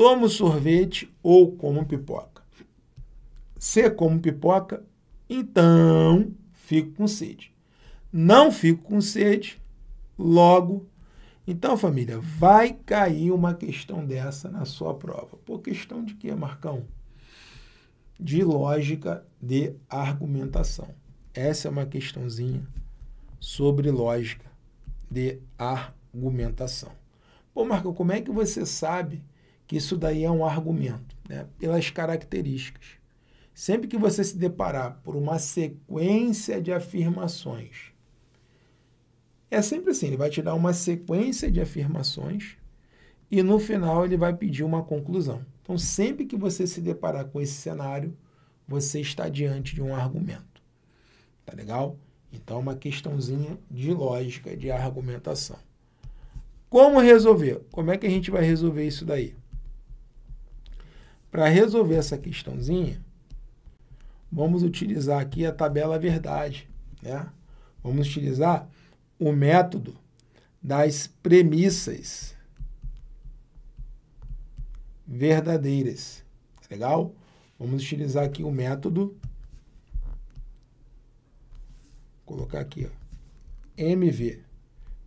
tomo sorvete ou como pipoca. Se como pipoca, então fico com sede. Não fico com sede, logo. Então, família, vai cair uma questão dessa na sua prova. Por questão de quê, Marcão? De lógica de argumentação. Essa é uma questãozinha sobre lógica de argumentação. Pô, Marcão, como é que você sabe que isso daí é um argumento, né? pelas características. Sempre que você se deparar por uma sequência de afirmações, é sempre assim, ele vai te dar uma sequência de afirmações e no final ele vai pedir uma conclusão. Então, sempre que você se deparar com esse cenário, você está diante de um argumento. Tá legal? Então, é uma questãozinha de lógica, de argumentação. Como resolver? Como é que a gente vai resolver isso daí? Para resolver essa questãozinha, vamos utilizar aqui a tabela verdade. Né? Vamos utilizar o método das premissas verdadeiras. Tá legal? Vamos utilizar aqui o método. Vou colocar aqui, ó, MV,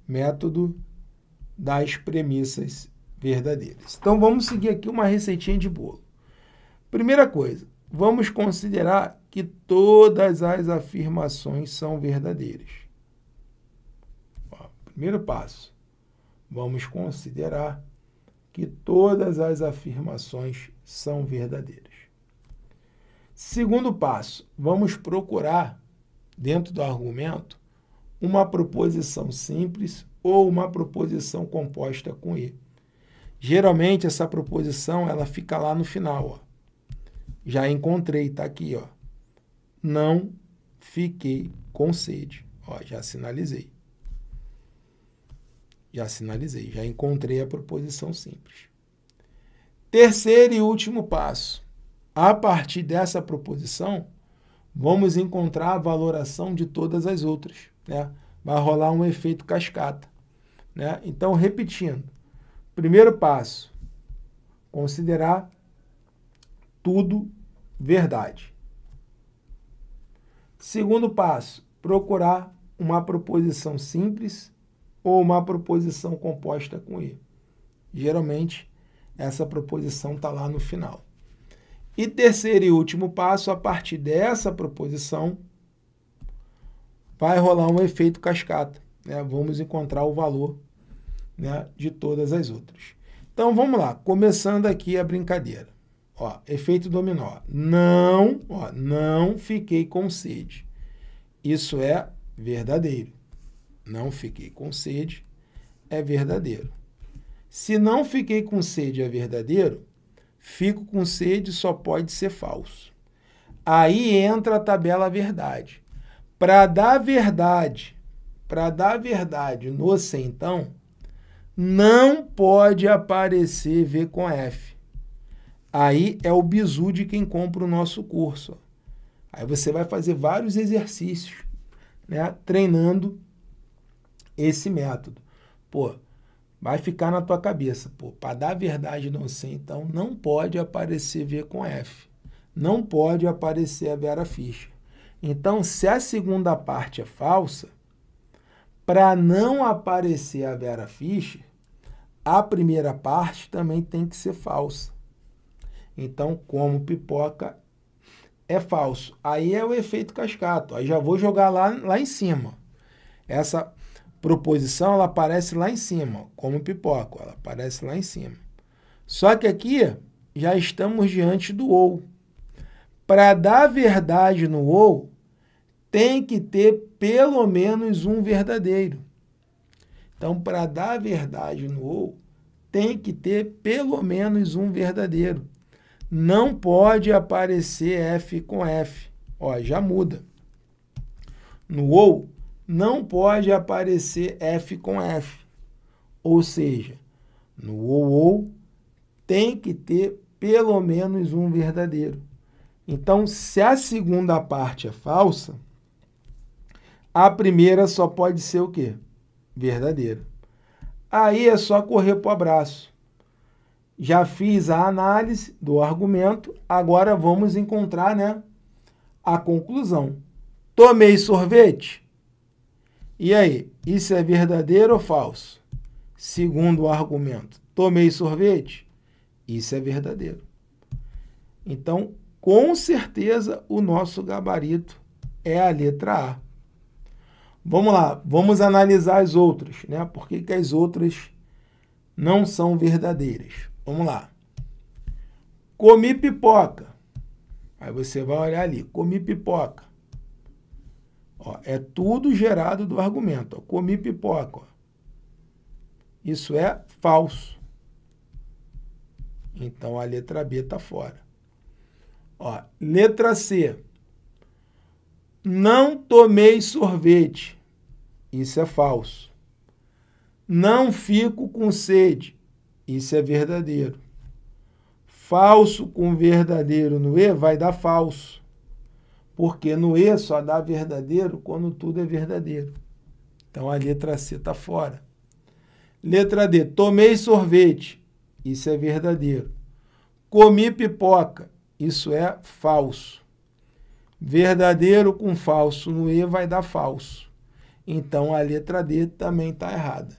método das premissas verdadeiras. Então vamos seguir aqui uma receitinha de bolo. Primeira coisa, vamos considerar que todas as afirmações são verdadeiras. primeiro passo, vamos considerar que todas as afirmações são verdadeiras. Segundo passo, vamos procurar, dentro do argumento, uma proposição simples ou uma proposição composta com E. Geralmente, essa proposição ela fica lá no final. Ó. Já encontrei, tá aqui, ó. Não fiquei com sede. Ó, já sinalizei. Já sinalizei, já encontrei a proposição simples. Terceiro e último passo. A partir dessa proposição, vamos encontrar a valoração de todas as outras. Né? Vai rolar um efeito cascata. Né? Então, repetindo. Primeiro passo, considerar tudo verdade. Segundo passo, procurar uma proposição simples ou uma proposição composta com E. Geralmente, essa proposição está lá no final. E terceiro e último passo, a partir dessa proposição, vai rolar um efeito cascata. Né? Vamos encontrar o valor né, de todas as outras. Então, vamos lá, começando aqui a brincadeira. Ó, efeito dominó. Não, ó, não fiquei com sede. Isso é verdadeiro. Não fiquei com sede é verdadeiro. Se não fiquei com sede é verdadeiro, fico com sede só pode ser falso. Aí entra a tabela verdade. Para dar verdade, para dar verdade no centão, não pode aparecer V com F Aí é o bizu de quem compra o nosso curso. Aí você vai fazer vários exercícios, né? Treinando esse método. Pô, vai ficar na tua cabeça, pô, para dar verdade não sei, então não pode aparecer V com F. Não pode aparecer a Vera Fischer. Então, se a segunda parte é falsa, para não aparecer a Vera Fischer, a primeira parte também tem que ser falsa. Então, como pipoca é falso. Aí é o efeito cascata. Aí já vou jogar lá, lá em cima. Essa proposição ela aparece lá em cima, como pipoca, ela aparece lá em cima. Só que aqui já estamos diante do ou. Para dar verdade no ou, tem que ter pelo menos um verdadeiro. Então, para dar verdade no ou, tem que ter pelo menos um verdadeiro não pode aparecer F com F. Ó, já muda. No OU, não pode aparecer F com F. Ou seja, no OU tem que ter pelo menos um verdadeiro. Então, se a segunda parte é falsa, a primeira só pode ser o quê? Verdadeira. Aí é só correr para o abraço já fiz a análise do argumento, agora vamos encontrar né, a conclusão. Tomei sorvete? E aí, isso é verdadeiro ou falso? Segundo o argumento, tomei sorvete? Isso é verdadeiro. Então, com certeza, o nosso gabarito é a letra A. Vamos lá, vamos analisar as outras, né? Por que, que as outras não são verdadeiras? Vamos lá. Comi pipoca. Aí você vai olhar ali, comi pipoca. Ó, é tudo gerado do argumento. Ó, comi pipoca. Ó. Isso é falso. Então a letra B está fora. Ó, letra C. Não tomei sorvete. Isso é falso. Não fico com sede. Isso é verdadeiro. Falso com verdadeiro no E vai dar falso. Porque no E só dá verdadeiro quando tudo é verdadeiro. Então a letra C está fora. Letra D. Tomei sorvete. Isso é verdadeiro. Comi pipoca. Isso é falso. Verdadeiro com falso no E vai dar falso. Então a letra D também está errada.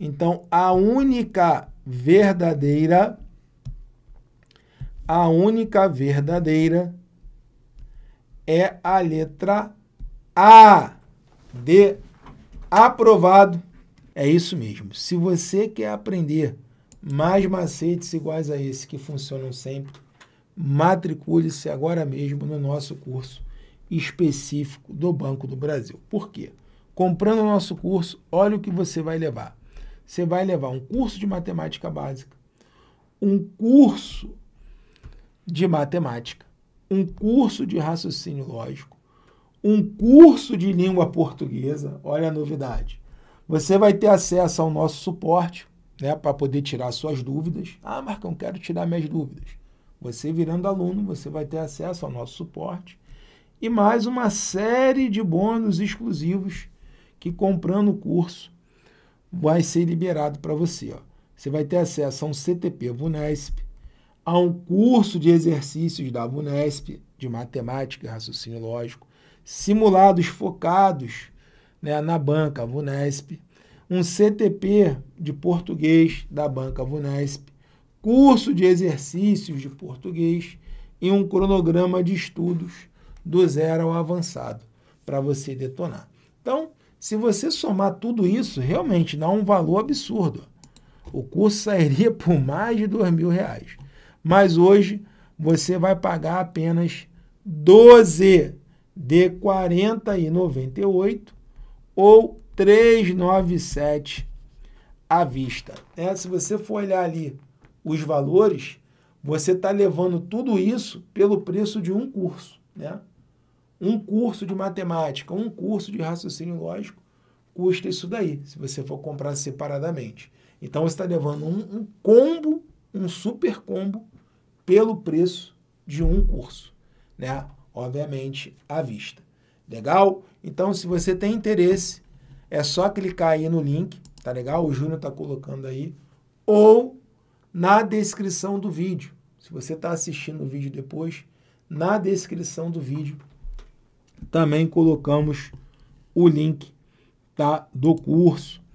Então, a única verdadeira, a única verdadeira é a letra A de aprovado. É isso mesmo. Se você quer aprender mais macetes iguais a esse que funcionam sempre, matricule-se agora mesmo no nosso curso específico do Banco do Brasil. Por quê? Comprando o nosso curso, olha o que você vai levar você vai levar um curso de matemática básica, um curso de matemática, um curso de raciocínio lógico, um curso de língua portuguesa. Olha a novidade. Você vai ter acesso ao nosso suporte, né, para poder tirar suas dúvidas. Ah, Marcão, quero tirar minhas dúvidas. Você virando aluno, você vai ter acesso ao nosso suporte e mais uma série de bônus exclusivos que comprando o curso vai ser liberado para você. Ó. Você vai ter acesso a um CTP VUNESP, a um curso de exercícios da VUNESP, de matemática e raciocínio lógico, simulados focados né, na banca VUNESP, um CTP de português da banca VUNESP, curso de exercícios de português e um cronograma de estudos do zero ao avançado para você detonar. Então, se você somar tudo isso, realmente dá um valor absurdo. O curso sairia por mais de dois mil reais. Mas hoje você vai pagar apenas 12 de 40,98 ou 397 à vista. É, se você for olhar ali os valores, você está levando tudo isso pelo preço de um curso, né? Um curso de matemática, um curso de raciocínio lógico custa isso daí, se você for comprar separadamente. Então você está levando um, um combo, um super combo, pelo preço de um curso, né? Obviamente à vista. Legal? Então, se você tem interesse, é só clicar aí no link, tá legal? O Júnior tá colocando aí, ou na descrição do vídeo. Se você está assistindo o vídeo depois, na descrição do vídeo também colocamos o link tá, do curso